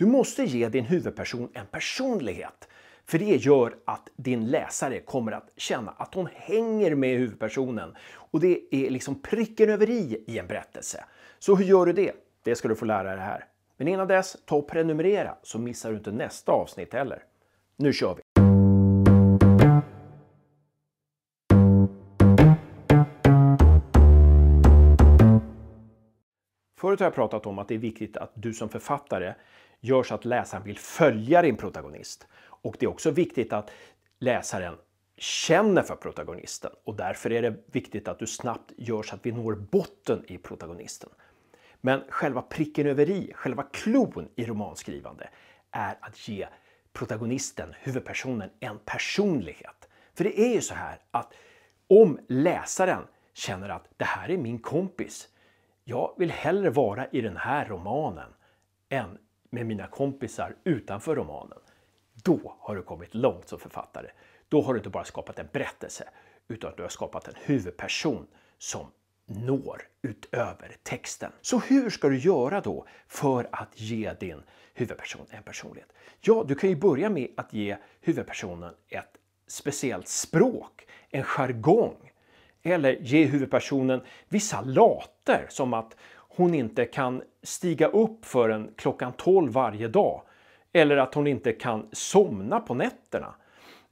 Du måste ge din huvudperson en personlighet. För det gör att din läsare kommer att känna att hon hänger med huvudpersonen. Och det är liksom pricken över i i en berättelse. Så hur gör du det? Det ska du få lära dig här. Men innan dess, ta och prenumerera så missar du inte nästa avsnitt heller. Nu kör vi! Förut har jag pratat om att det är viktigt att du som författare gör så att läsaren vill följa din protagonist. Och det är också viktigt att läsaren känner för protagonisten och därför är det viktigt att du snabbt gör så att vi når botten i protagonisten. Men själva pricken över i, själva klon i romanskrivande är att ge protagonisten, huvudpersonen, en personlighet. För det är ju så här att om läsaren känner att det här är min kompis, jag vill hellre vara i den här romanen än med mina kompisar utanför romanen. Då har du kommit långt som författare. Då har du inte bara skapat en berättelse utan du har skapat en huvudperson som når utöver texten. Så hur ska du göra då för att ge din huvudperson en personlighet? Ja, du kan ju börja med att ge huvudpersonen ett speciellt språk, en jargong eller ge huvudpersonen vissa later som att hon inte kan stiga upp förrän klockan 12 varje dag eller att hon inte kan somna på nätterna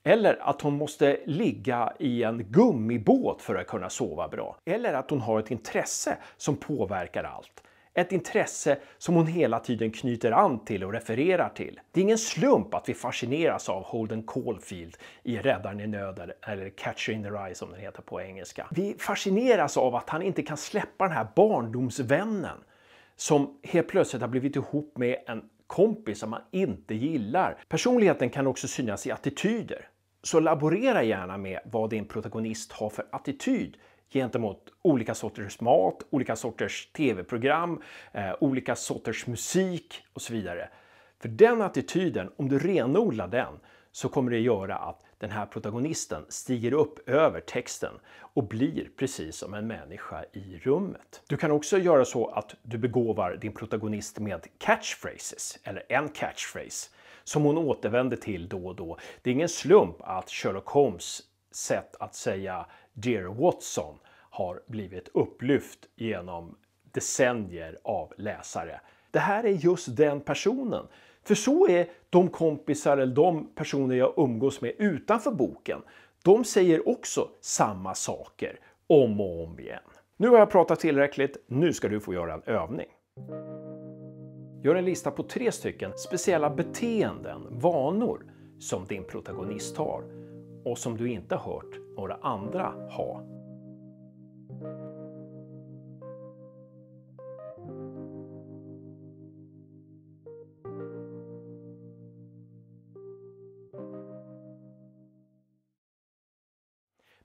eller att hon måste ligga i en gummibåt för att kunna sova bra eller att hon har ett intresse som påverkar allt ett intresse som hon hela tiden knyter an till och refererar till. Det är ingen slump att vi fascineras av Holden Caulfield i Räddaren i nöden, eller Catcher in the Rye som den heter på engelska. Vi fascineras av att han inte kan släppa den här barndomsvännen som helt plötsligt har blivit ihop med en kompis som man inte gillar. Personligheten kan också synas i attityder. Så laborera gärna med vad din protagonist har för attityd gentemot olika sorters mat, olika sorters tv-program, eh, olika sorters musik och så vidare. För den attityden, om du renodlar den, så kommer det göra att den här protagonisten stiger upp över texten och blir precis som en människa i rummet. Du kan också göra så att du begåvar din protagonist med catchphrases, eller en catchphrase, som hon återvänder till då och då. Det är ingen slump att Sherlock Holmes sätt att säga “Dear Watson” har blivit upplyft genom decennier av läsare. Det här är just den personen. För så är de kompisar eller de personer jag umgås med utanför boken. De säger också samma saker om och om igen. Nu har jag pratat tillräckligt, nu ska du få göra en övning. Gör en lista på tre stycken speciella beteenden, vanor, som din protagonist har och som du inte hört några andra ha.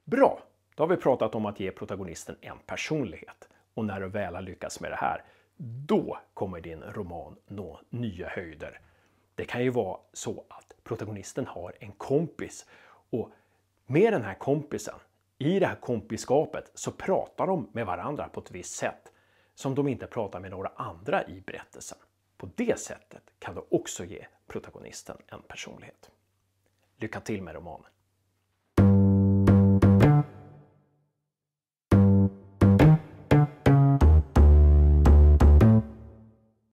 Bra, då har vi pratat om att ge protagonisten en personlighet. Och när du väl har lyckats med det här, då kommer din roman nå nya höjder. Det kan ju vara så att protagonisten har en kompis och med den här kompisen, i det här kompiskapet, så pratar de med varandra på ett visst sätt som de inte pratar med några andra i berättelsen. På det sättet kan du också ge protagonisten en personlighet. Lycka till med romanen!